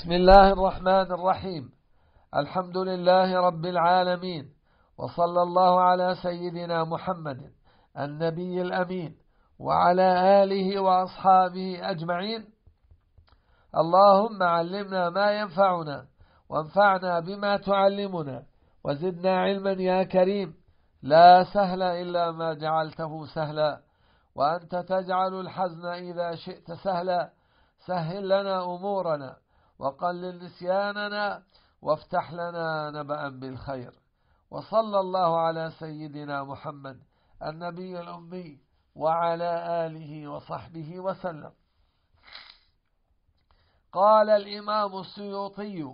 بسم الله الرحمن الرحيم الحمد لله رب العالمين وصلى الله على سيدنا محمد النبي الأمين وعلى آله وأصحابه أجمعين اللهم علمنا ما ينفعنا وانفعنا بما تعلمنا وزدنا علما يا كريم لا سهل إلا ما جعلته سهلا وأنت تجعل الحزن إذا شئت سهلا سهل لنا أمورنا وقلل نسياننا وافتح لنا نبأ بالخير وصلى الله على سيدنا محمد النبي الأمي وعلى آله وصحبه وسلم قال الإمام السيوطي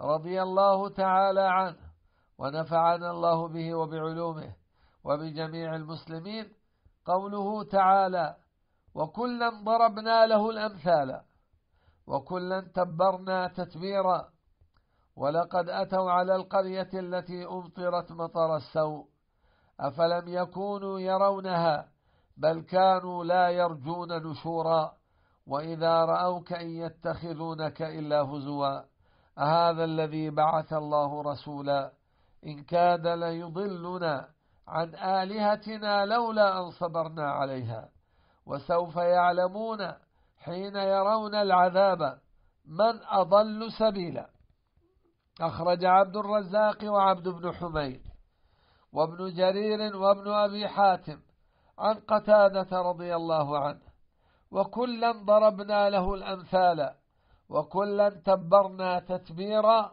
رضي الله تعالى عنه ونفعنا الله به وبعلومه وبجميع المسلمين قوله تعالى وكلا ضربنا له الأمثال وكلا تبرنا تتبيرا ولقد أتوا على القرية التي أمطرت مطر السوء أفلم يكونوا يرونها بل كانوا لا يرجون نشورا وإذا رأوك إن يتخذونك إلا هزوا أهذا الذي بعث الله رسولا إن كاد ليضلنا عن آلهتنا لولا أن صبرنا عليها وسوف يعلمون حين يرون العذاب من أضل سبيلا أخرج عبد الرزاق وعبد بن حميد وابن جرير وابن أبي حاتم عن قتادة رضي الله عنه وكلا ضربنا له الأمثال وكلا تبرنا تتبيرا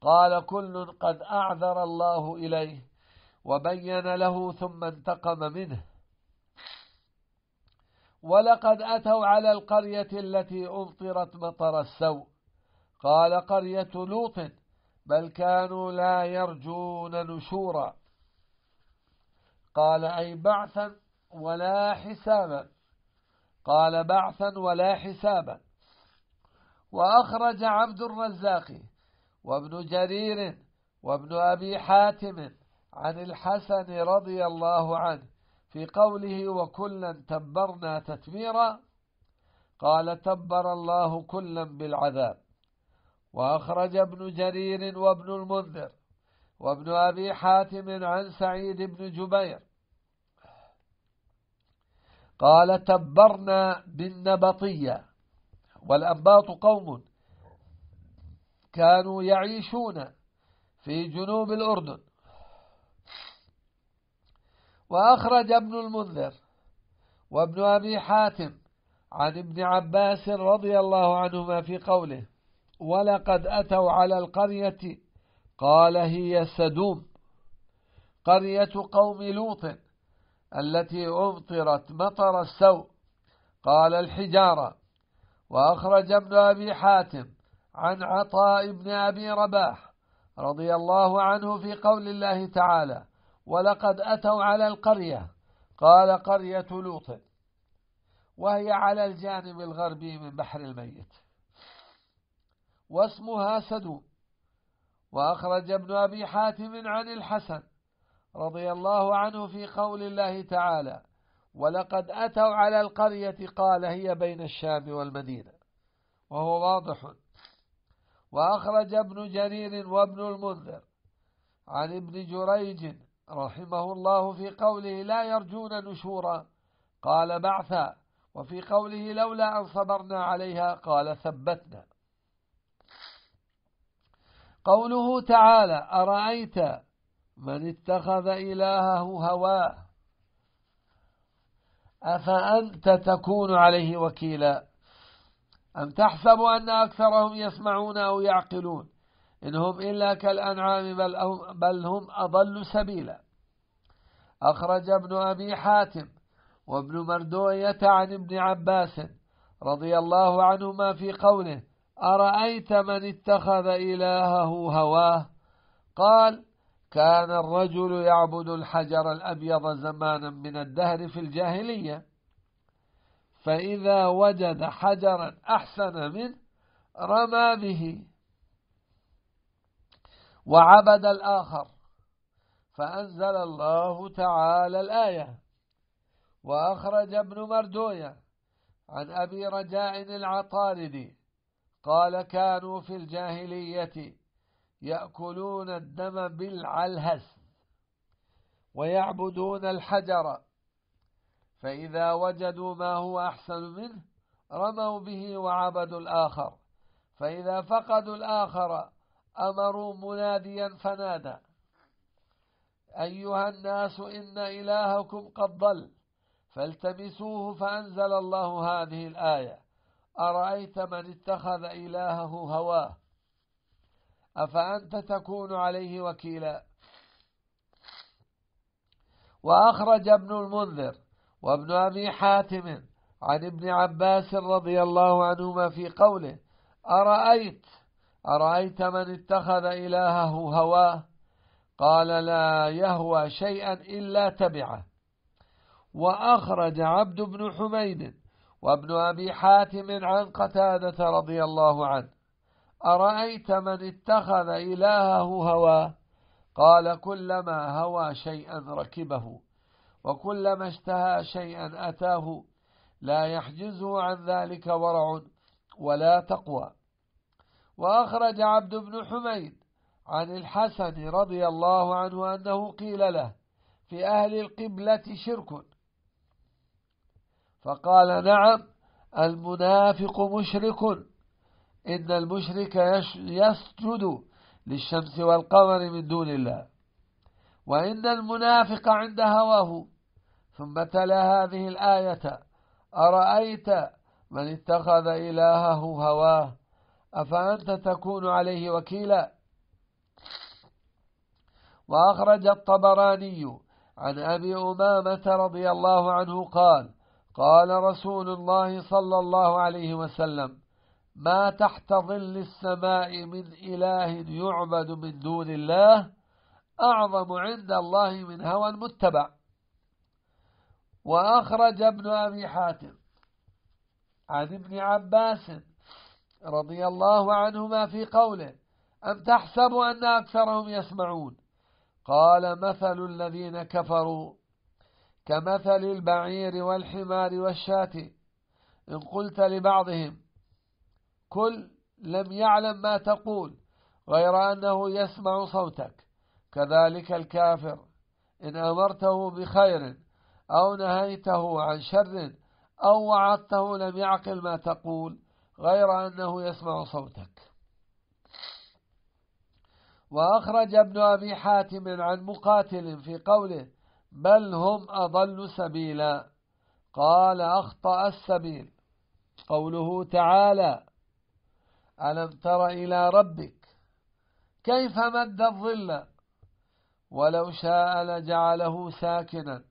قال كل قد أعذر الله إليه وبين له ثم انتقم منه ولقد أتوا على القرية التي أمطرت مطر السوء قال قرية لوط بل كانوا لا يرجون نشورا قال أي بعثا ولا حسابا قال بعثا ولا حسابا وأخرج عبد الرزاق وابن جرير وابن أبي حاتم عن الحسن رضي الله عنه في قوله وكلا تبرنا تتبيرا قال تبر الله كلا بالعذاب وأخرج ابن جرير وابن المنذر وابن أبي حاتم عن سعيد بن جبير قال تبرنا بالنبطية والأنباط قوم كانوا يعيشون في جنوب الأردن وأخرج ابن المنذر وابن أبي حاتم عن ابن عباس رضي الله عنهما في قوله ولقد أتوا على القرية قال هي سدوم قرية قوم لوط التي أمطرت مطر السوء قال الحجارة وأخرج ابن أبي حاتم عن عطاء بن أبي رباح رضي الله عنه في قول الله تعالى ولقد أتوا على القرية قال قرية لوط وهي على الجانب الغربي من بحر الميت واسمها سدوم وأخرج ابن أبي حاتم عن الحسن رضي الله عنه في قول الله تعالى ولقد أتوا على القرية قال هي بين الشام والمدينة وهو واضح وأخرج ابن جرير وابن المنذر عن ابن جريج رحمه الله في قوله لا يرجون نشورا قال بعثا وفي قوله لولا أن صبرنا عليها قال ثبتنا قوله تعالى أرأيت من اتخذ إلهه هواه أفأنت تكون عليه وكيلا أم تحسب أن أكثرهم يسمعون أو يعقلون إن هم إلا كالأنعام بل هم, بل هم أضل سبيلا أخرج ابن أبي حاتم وابن مردوية عن ابن عباس رضي الله عنهما في قوله أرأيت من اتخذ إلهه هواه قال كان الرجل يعبد الحجر الأبيض زمانا من الدهر في الجاهلية فإذا وجد حجرا أحسن منه رمى به وعبد الآخر فأنزل الله تعالى الآية وأخرج ابن مردوية عن أبي رجاء العطاردي قال كانوا في الجاهلية يأكلون الدم بالعلهس ويعبدون الحجر فإذا وجدوا ما هو أحسن منه رموا به وعبدوا الآخر فإذا فقدوا الآخر أمروا مناديا فنادى أيها الناس إن إلهكم قد ضل فالتمسوه فأنزل الله هذه الآية أرأيت من اتخذ إلهه هواه أفأنت تكون عليه وكيلا وأخرج ابن المنذر وابن أبي حاتم عن ابن عباس رضي الله عنهما في قوله أرأيت أرأيت من اتخذ إلهه هواه قال لا يهوى شيئا إلا تبعه وأخرج عبد بن حميد وابن أبي حاتم عن قتادة رضي الله عنه أرأيت من اتخذ إلهه هواه قال كلما هوى شيئا ركبه وكلما اشتهى شيئا أتاه لا يحجزه عن ذلك ورع ولا تقوى وأخرج عبد بن حميد عن الحسن رضي الله عنه أنه قيل له في أهل القبلة شرك فقال نعم المنافق مشرك إن المشرك يسجد للشمس والقمر من دون الله وإن المنافق عند هواه ثم تلا هذه الآية أرأيت من اتخذ إلهه هواه أفأنت تكون عليه وكيلا وأخرج الطبراني عن أبي أمامة رضي الله عنه قال قال رسول الله صلى الله عليه وسلم ما تحت ظل السماء من إله يعبد من دون الله أعظم عند الله من هوى المتبع وأخرج ابن أبي حاتم عن ابن عباس رضي الله عنهما في قوله أم تحسب أن أكثرهم يسمعون قال مثل الذين كفروا كمثل البعير والحمار والشاة إن قلت لبعضهم كل لم يعلم ما تقول غير أنه يسمع صوتك كذلك الكافر إن أمرته بخير أو نهيته عن شر أو وعدته لم يعقل ما تقول غير أنه يسمع صوتك وأخرج ابن أبي حاتم عن مقاتل في قوله بل هم أضل سبيلا قال أخطأ السبيل قوله تعالى ألم تر إلى ربك كيف مد الظل ولو شاء لجعله ساكنا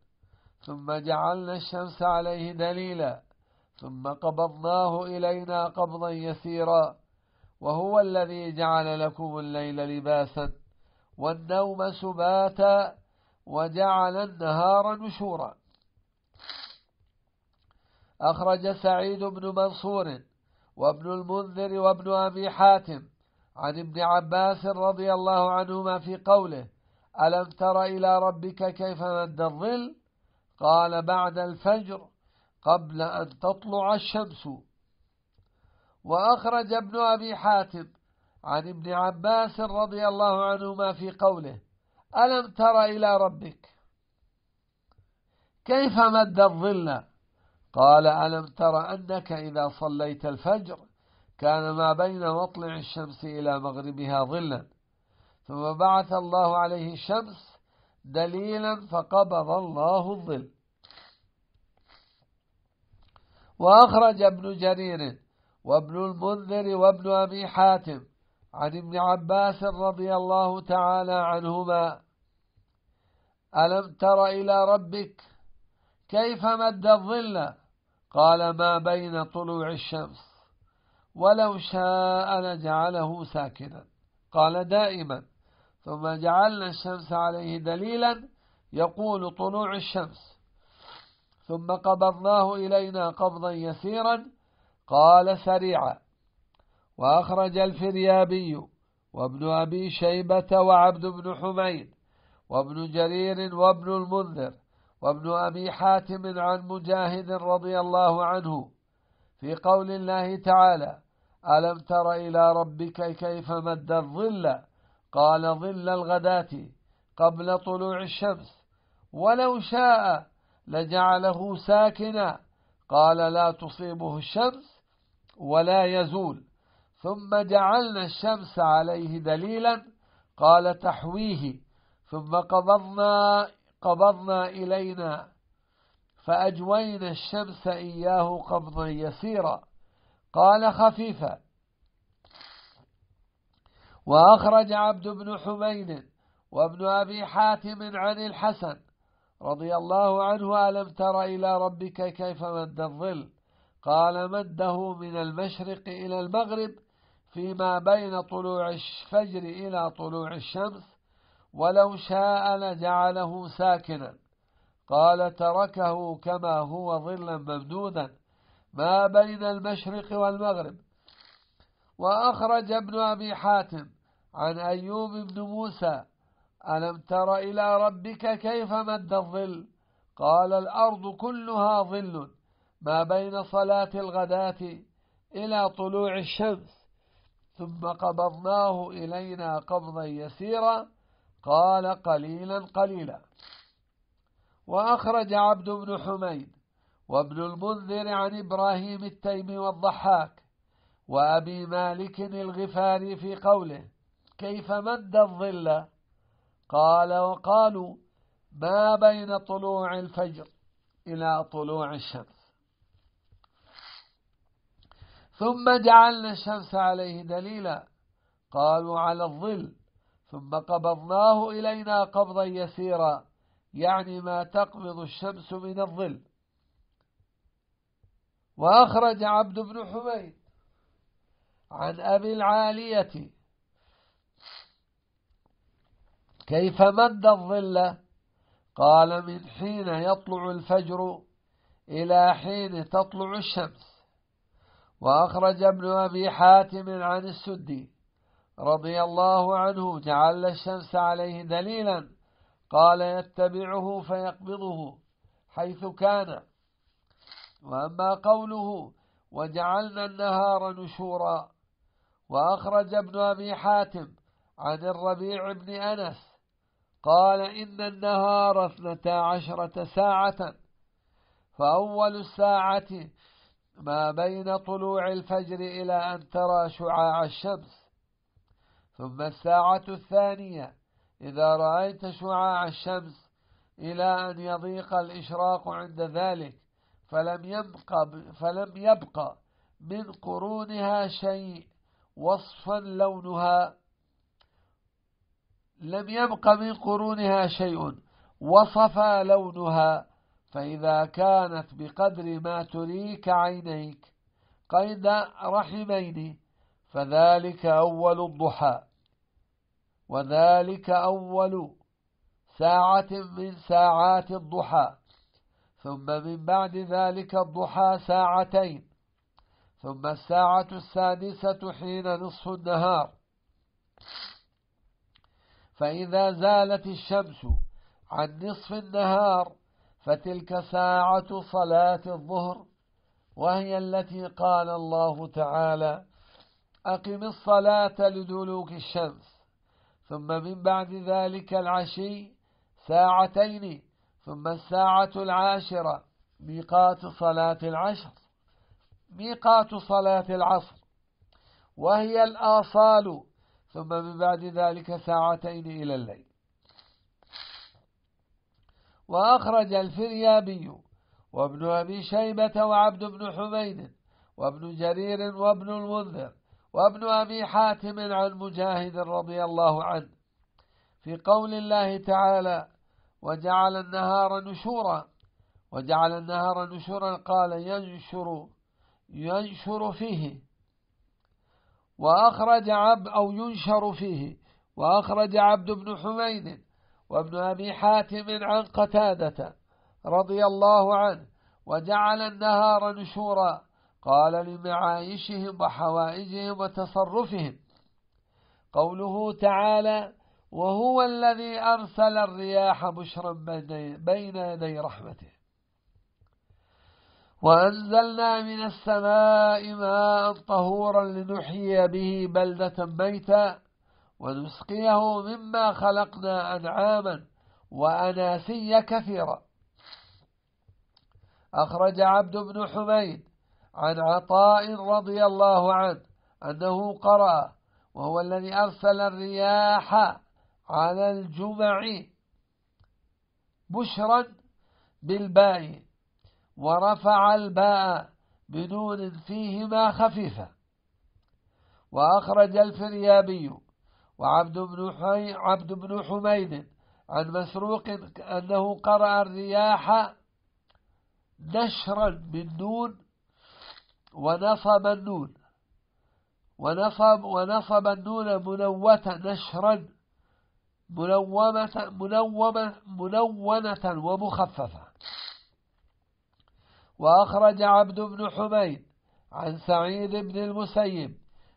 ثم جعلنا الشمس عليه دليلا ثم قبضناه إلينا قبضا يسيرا وهو الذي جعل لكم الليل لباسا والنوم سباتا وجعل النهار نشورا أخرج سعيد بن منصور وابن المنذر وابن أبي حاتم عن ابن عباس رضي الله عنهما في قوله ألم تر إلى ربك كيف مد الظل قال بعد الفجر قبل أن تطلع الشمس وأخرج ابن أبي حاتم عن ابن عباس رضي الله عنهما في قوله ألم تر إلى ربك كيف مد الظل قال ألم تر أنك إذا صليت الفجر كان ما بين مطلع الشمس إلى مغربها ظلا ثم بعث الله عليه الشمس دليلا فقبض الله الظل وأخرج ابن جرير وابن المنذر وابن أبي حاتم عن ابن عباس رضي الله تعالى عنهما ألم تر إلى ربك كيف مد الظل قال ما بين طلوع الشمس ولو شاء لجعله ساكنا قال دائما ثم جعلنا الشمس عليه دليلا يقول طلوع الشمس ثم قبضناه إلينا قبضا يسيرا قال سريعا وأخرج الفريابي وابن أبي شيبة وعبد بن حميد وابن جرير وابن المنذر وابن أبي حاتم عن مجاهد رضي الله عنه في قول الله تعالى ألم تر إلى ربك كيف مد الظل قال ظل الغداة قبل طلوع الشمس ولو شاء لجعله ساكنا قال لا تصيبه الشمس ولا يزول ثم جعلنا الشمس عليه دليلا قال تحويه ثم قبضنا قبضنا إلينا فأجوينا الشمس إياه قبضا يسيرا قال خفيفا وأخرج عبد بن حمين وابن أبي حاتم عن الحسن رضي الله عنه ألم تر إلى ربك كيف مد الظل قال مده من المشرق إلى المغرب فيما بين طلوع الفجر إلى طلوع الشمس ولو شاء لجعله ساكنا قال تركه كما هو ظلا ممدودا ما بين المشرق والمغرب وأخرج ابن أبي حاتم عن أيوب بن موسى ألم تر إلى ربك كيف مد الظل قال الأرض كلها ظل ما بين صلاة الغداة إلى طلوع الشمس ثم قبضناه إلينا قبضا يسيرا قال قليلا قليلا وأخرج عبد بن حميد وابن المنذر عن إبراهيم التيم والضحاك وأبي مالك الغفاري في قوله كيف مد الظل قال وقالوا ما بين طلوع الفجر إلى طلوع الشمس ثم جعلنا الشمس عليه دليلا قالوا على الظل ثم قبضناه إلينا قبضا يسيرا يعني ما تقبض الشمس من الظل وأخرج عبد بن حميد عن أبي العالية كيف مد الظل قال من حين يطلع الفجر إلى حين تطلع الشمس وأخرج ابن أبي حاتم عن السدي رضي الله عنه جعل الشمس عليه دليلا قال يتبعه فيقبضه حيث كان وأما قوله وجعلنا النهار نشورا وأخرج ابن أبي حاتم عن الربيع بن أنس قال إن النهار اثنتا عشرة ساعة فأول الساعة ما بين طلوع الفجر إلى أن ترى شعاع الشمس ثم الساعة الثانية إذا رأيت شعاع الشمس إلى أن يضيق الإشراق عند ذلك فلم يبق, فلم يبق من قرونها شيء وصفا لونها لم يبق من قرونها شيء وصفى لونها فإذا كانت بقدر ما تريك عينيك قيد رحمين فذلك أول الضحى وذلك أول ساعة من ساعات الضحى ثم من بعد ذلك الضحى ساعتين ثم الساعة السادسة حين نصف النهار فإذا زالت الشمس عن نصف النهار فتلك ساعة صلاة الظهر وهي التي قال الله تعالى أقم الصلاة لدلوك الشمس ثم من بعد ذلك العشي ساعتين ثم الساعة العاشرة ميقات صلاة العشر ميقات صلاة العصر وهي الآصال ثم من بعد ذلك ساعتين إلى الليل وأخرج الفريابي وابن أبي شيبة وعبد بن حميد وابن جرير وابن المنذر وابن أبي حاتم عن مجاهد رضي الله عنه في قول الله تعالى وجعل النهار نشورا وجعل النهار نشورا قال ينشر ينشر فيه وأخرج عبد أو ينشر فيه وأخرج عبد بن حمين وابن أبي حاتم عن قتادة رضي الله عنه وجعل النهار نشورا قال لمعايشهم وحوائجهم وتصرفهم قوله تعالى وهو الذي أرسل الرياح بشرا بين يدي رحمته وأنزلنا من السماء ماء طهورا لنحيي به بلدة ميتا ونسقيه مما خلقنا أنعاما وأناسيا كثيرا أخرج عبد بن حميد عن عطاء رضي الله عنه أنه قرأ وهو الذي أرسل الرياح على الجمع بشرا بالبائن ورفع الباء بنون فيهما خفيفة وأخرج الفريابي وعبد بن, عبد بن حميد عن مسروق أنه قرأ الرياح نشرا بالنون ونصب النون ونصب ونصب النون منوة نشرا منومة منومة منونة ومخففة وأخرج عبد بن حميد عن سعيد بن المسيب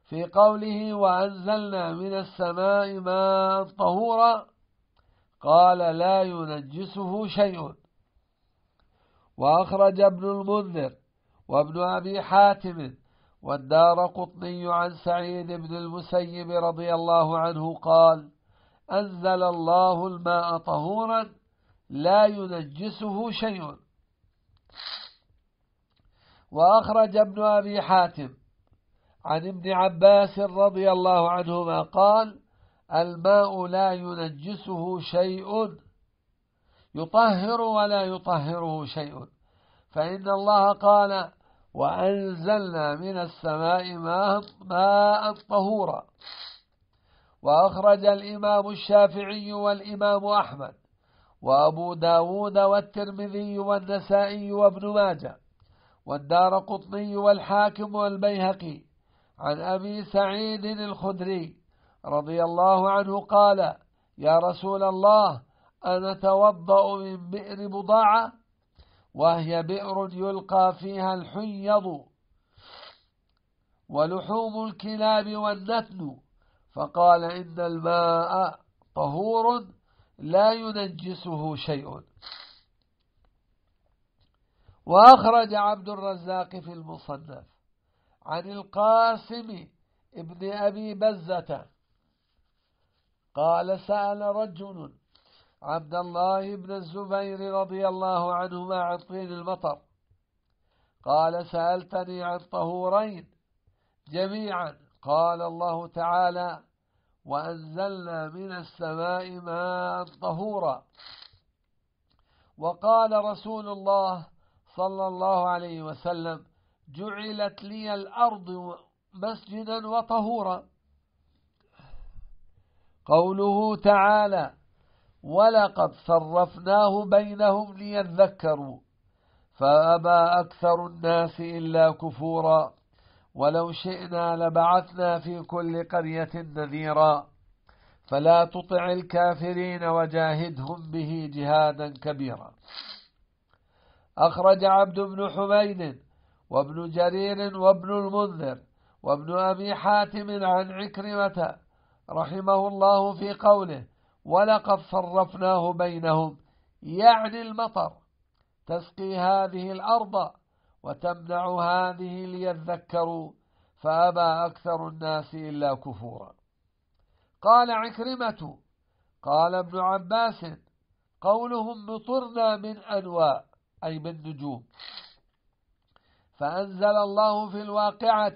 في قوله وأنزلنا من السماء ماء طهورا قال لا ينجسه شيء وأخرج ابن المنذر وابن أبي حاتم والدار قطني عن سعيد بن المسيب رضي الله عنه قال أنزل الله الماء طهورا لا ينجسه شيء وأخرج ابن أبي حاتم عن ابن عباس رضي الله عنهما قال الماء لا ينجسه شيء يطهر ولا يطهره شيء فإن الله قال وأنزلنا من السماء ماء طهورا وأخرج الإمام الشافعي والإمام أحمد وأبو داود والترمذي والنسائي وابن ماجه والدار قطني والحاكم والبيهقي عن أبي سعيد الخدري رضي الله عنه قال يا رسول الله أنا توضأ من بئر بضاعة وهي بئر يلقى فيها الحيض ولحوم الكلاب والنتن فقال إن الماء طهور لا ينجسه شيء وأخرج عبد الرزاق في المصنف عن القاسم ابن أبي بزة قال سأل رجل عبد الله بن الزبير رضي الله عنهما عن طين المطر قال سألتني عن طهورين جميعا قال الله تعالى وأنزلنا من السماء ماء طهورا وقال رسول الله صلى الله عليه وسلم جعلت لي الأرض مسجدا وطهورا قوله تعالى ولقد صرفناه بينهم ليذكروا فأبى أكثر الناس إلا كفورا ولو شئنا لبعثنا في كل قرية نذيرا فلا تطع الكافرين وجاهدهم به جهادا كبيرا أخرج عبد بن حميد وابن جرير وابن المنذر وابن أبي حاتم عن عكرمة رحمه الله في قوله ولقد صرفناه بينهم يعني المطر تسقي هذه الأرض وتمنع هذه ليذكروا فأبى أكثر الناس إلا كفورا قال عكرمة قال ابن عباس قولهم مطرنا من أنواء أي بالنجوم فأنزل الله في الواقعة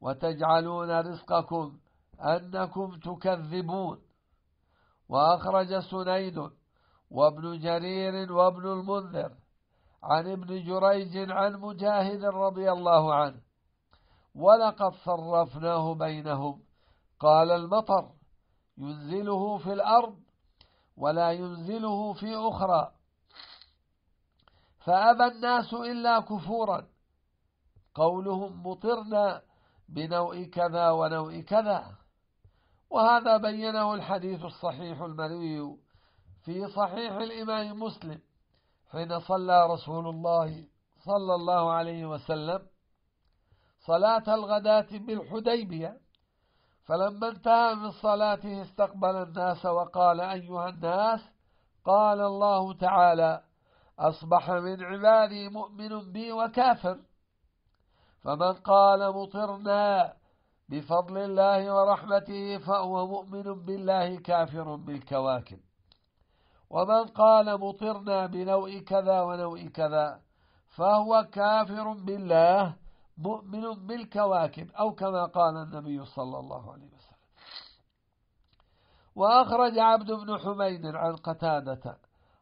وتجعلون رزقكم أنكم تكذبون وأخرج سنيد وابن جرير وابن المنذر عن ابن جريج عن مجاهد رضي الله عنه ولقد صرفناه بينهم قال المطر ينزله في الأرض ولا ينزله في أخرى فأبى الناس إلا كفورا قولهم مطرنا بنوء كذا ونوء كذا وهذا بينه الحديث الصحيح المروي في صحيح الإمام مسلم حين صلى رسول الله صلى الله عليه وسلم صلاة الغداة بالحديبية فلما انتهى من صلاته استقبل الناس وقال أيها الناس قال الله تعالى أصبح من عبادي مؤمن بي وكافر فمن قال مطرنا بفضل الله ورحمته فهو مؤمن بالله كافر بالكواكب ومن قال مطرنا بنوء كذا ونوء كذا فهو كافر بالله مؤمن بالكواكب أو كما قال النبي صلى الله عليه وسلم وأخرج عبد بن حميد عن قتادة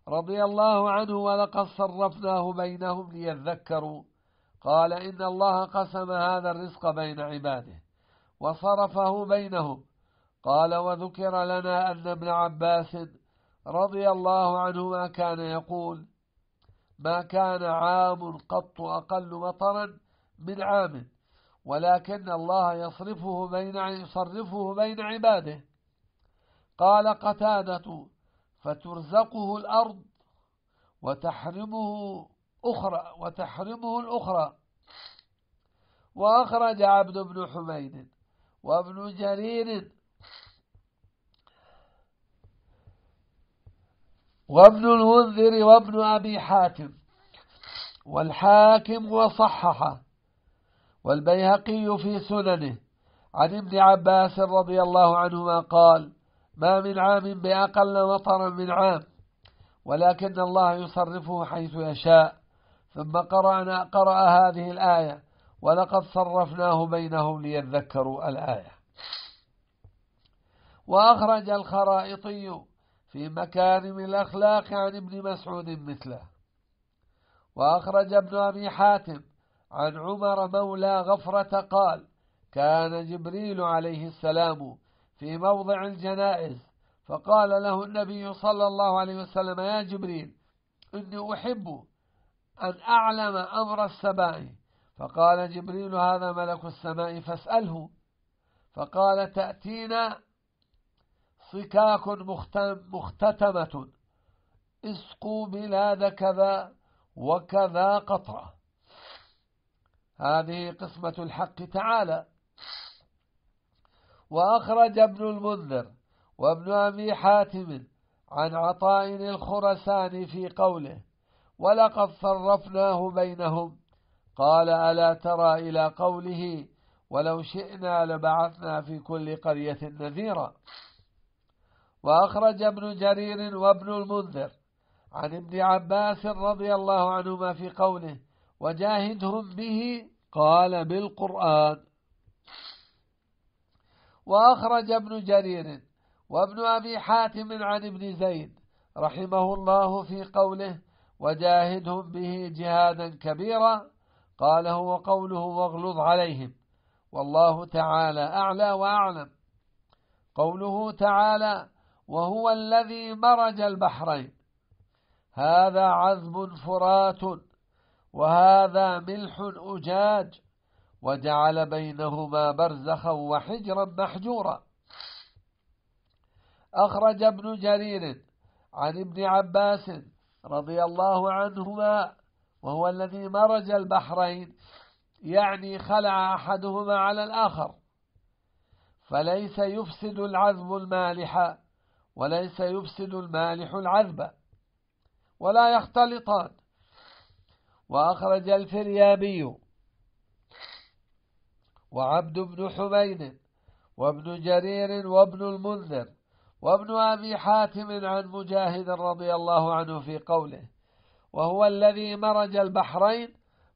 رضي الله عنه ولقد صرفناه بينهم ليذكروا قال إن الله قسم هذا الرزق بين عباده وصرفه بينهم قال وذكر لنا أن ابن عباس رضي الله عنهما كان يقول ما كان عام قط أقل مطرا من عام ولكن الله يصرفه بين يصرفه بين عباده قال قتادة فترزقه الأرض وتحرمه أخرى وتحرمه الأخرى وأخرج عبد بن حميد وابن جرير وابن المنذر وابن أبي حاتم والحاكم وصححه والبيهقي في سننه عن ابن عباس رضي الله عنهما قال ما من عام بأقل مطرا من عام ولكن الله يصرفه حيث يشاء ثم قرأنا قرأ هذه الآية ولقد صرفناه بينهم ليذكروا الآية وأخرج الخرائطي في مكارم الأخلاق عن ابن مسعود مثله وأخرج ابن أبي حاتم عن عمر مولى غفرة قال كان جبريل عليه السلام في موضع الجنائز فقال له النبي صلى الله عليه وسلم يا جبريل إني أحب أن أعلم أمر السماء فقال جبريل هذا ملك السماء فاسأله فقال تأتينا صكاك مختتمة اسقوا بلاد كذا وكذا قطرة هذه قسمة الحق تعالى وأخرج ابن المنذر وابن أبي حاتم عن عطاء الخرسان في قوله ولقد صرفناه بينهم قال ألا ترى إلى قوله ولو شئنا لبعثنا في كل قرية نذيرا وأخرج ابن جرير وابن المنذر عن ابن عباس رضي الله عنهما في قوله وجاهدهم به قال بالقرآن وأخرج ابن جرير وابن أبي حاتم عن ابن زيد رحمه الله في قوله وجاهدهم به جهادا كبيرا قال هو قوله واغلظ عليهم والله تعالى أعلى وأعلم قوله تعالى وهو الذي مرج البحرين هذا عذب فرات وهذا ملح أجاج وجعل بينهما برزخا وحجرا محجورا أخرج ابن جرير عن ابن عباس رضي الله عنهما وهو الذي مرج البحرين يعني خلع أحدهما على الآخر فليس يفسد العذب المالح وليس يفسد المالح العذب ولا يختلطان وأخرج الفريابي وعبد بن حميد وابن جرير وابن المنذر وابن أبي حاتم عن مجاهد رضي الله عنه في قوله وهو الذي مرج البحرين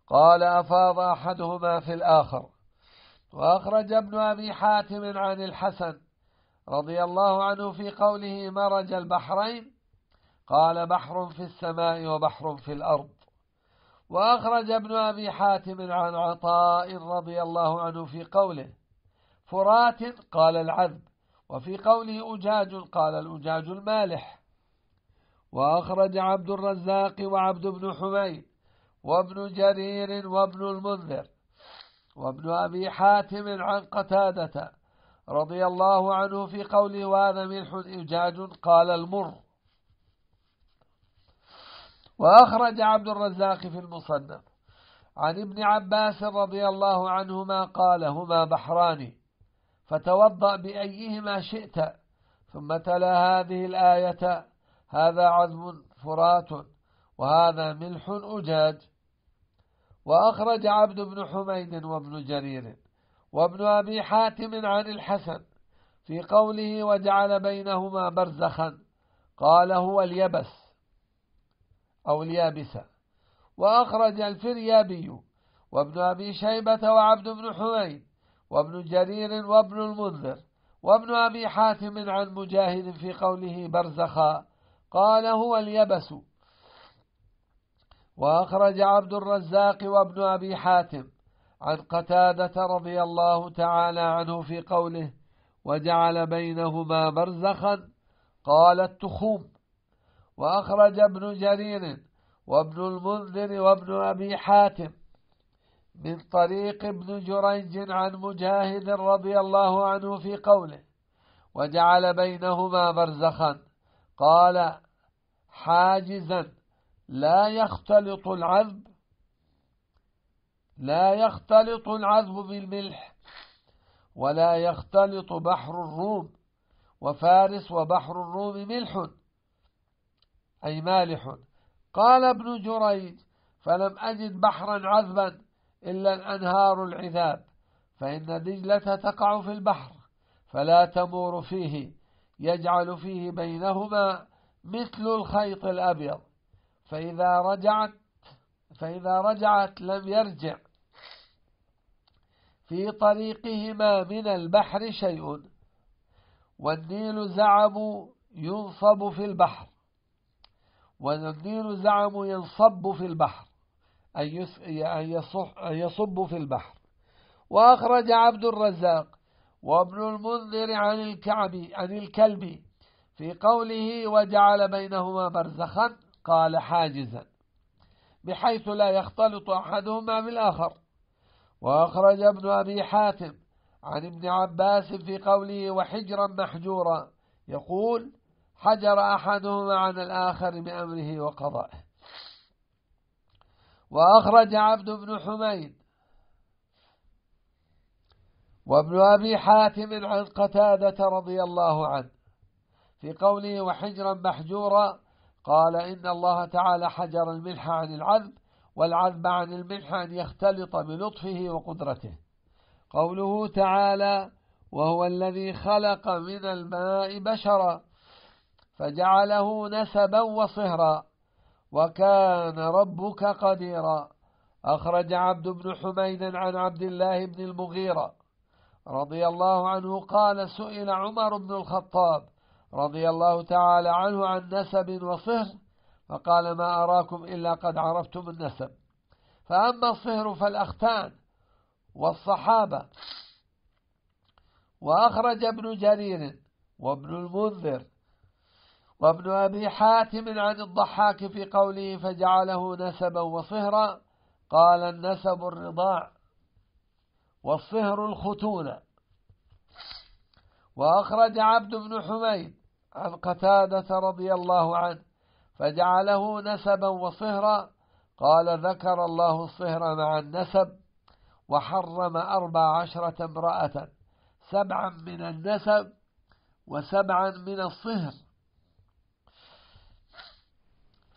قال أفاض أحدهما في الآخر وأخرج ابن أبي حاتم عن الحسن رضي الله عنه في قوله مرج البحرين قال بحر في السماء وبحر في الأرض وأخرج ابن أبي حاتم عن عطاء رضي الله عنه في قوله فرات قال العذب وفي قوله أجاج قال الأجاج المالح وأخرج عبد الرزاق وعبد بن حميد وابن جرير وابن المنذر وابن أبي حاتم عن قتادة رضي الله عنه في قوله وهذا ملح إجاج قال المر وأخرج عبد الرزاق في المصنف عن ابن عباس رضي الله عنهما قال هما بحران فتوضأ بأيهما شئت ثم تلا هذه الآية هذا عذب فرات وهذا ملح أجاج وأخرج عبد بن حميد وابن جرير وابن أبي حاتم عن الحسن في قوله وجعل بينهما برزخا قال هو اليبس أو اليابسة وأخرج الفريابي وابن أبي شيبة وعبد بن حميد وابن جرير وابن المنذر وابن أبي حاتم عن مجاهد في قوله برزخا قال هو اليبس وأخرج عبد الرزاق وابن أبي حاتم عن قتادة رضي الله تعالى عنه في قوله وجعل بينهما برزخا قال التخوم وأخرج ابن جرير وابن المنذر وابن أبي حاتم من طريق ابن جريج عن مجاهد رضي الله عنه في قوله وجعل بينهما برزخا قال حاجزا لا يختلط العذب لا يختلط العذب بالملح ولا يختلط بحر الروم وفارس وبحر الروم ملح أي مالح قال ابن جريج فلم أجد بحرا عذبا إلا الأنهار العذاب فإن دجلة تقع في البحر فلا تمور فيه يجعل فيه بينهما مثل الخيط الأبيض فإذا رجعت فإذا رجعت لم يرجع في طريقهما من البحر شيء والنيل زعم ينصب في البحر والنيل زعم ينصب في البحر أن يصب في البحر وأخرج عبد الرزاق وابن المنذر عن الكعب عن الكلب في قوله وجعل بينهما برزخا قال حاجزا بحيث لا يختلط أحدهما بالآخر وأخرج ابن أبي حاتم عن ابن عباس في قوله وحجرا محجورا يقول حجر أحدهما عن الآخر بأمره وقضائه وأخرج عبد بن حميد وابن أبي حاتم عن قتادة رضي الله عنه في قوله وحجرا محجورا قال إن الله تعالى حجر الملح عن العذب والعذب عن الملح أن يختلط بلطفه وقدرته قوله تعالى وهو الذي خلق من الماء بشرا فجعله نسبا وصهرا وكان ربك قديرا أخرج عبد بن حميد عن عبد الله بن المغيرة رضي الله عنه قال سئل عمر بن الخطاب رضي الله تعالى عنه عن نسب وصهر فقال ما أراكم إلا قد عرفتم النسب فأما الصهر فالأختان والصحابة وأخرج ابن جرير وابن المنذر وابن أبي حاتم عن الضحاك في قوله فجعله نسبا وصهرا قال النسب الرضاع والصهر الختونة وأخرج عبد بن حميد عن قتادة رضي الله عنه فجعله نسبا وصهرا قال ذكر الله الصهر مع النسب وحرم أربع عشرة امرأة سبعا من النسب وسبعا من الصهر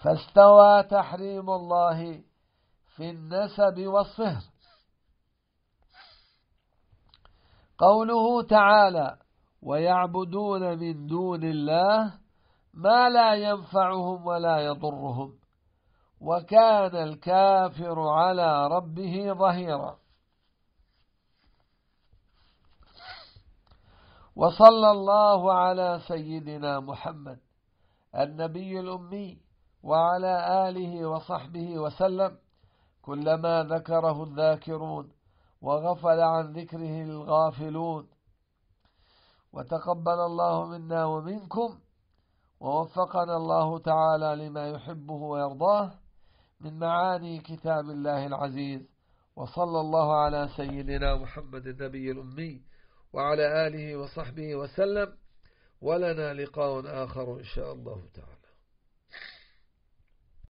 فاستوى تحريم الله في النسب والصهر قوله تعالى ويعبدون من دون الله ما لا ينفعهم ولا يضرهم وكان الكافر على ربه ظهيرا وصلى الله على سيدنا محمد النبي الأمي وعلى آله وصحبه وسلم كلما ذكره الذاكرون وغفل عن ذكره الغافلون وتقبل الله منا ومنكم ووفقنا الله تعالى لما يحبه ويرضاه من معاني كتاب الله العزيز وصلى الله على سيدنا محمد النبي الأمي وعلى آله وصحبه وسلم ولنا لقاء آخر إن شاء الله تعالى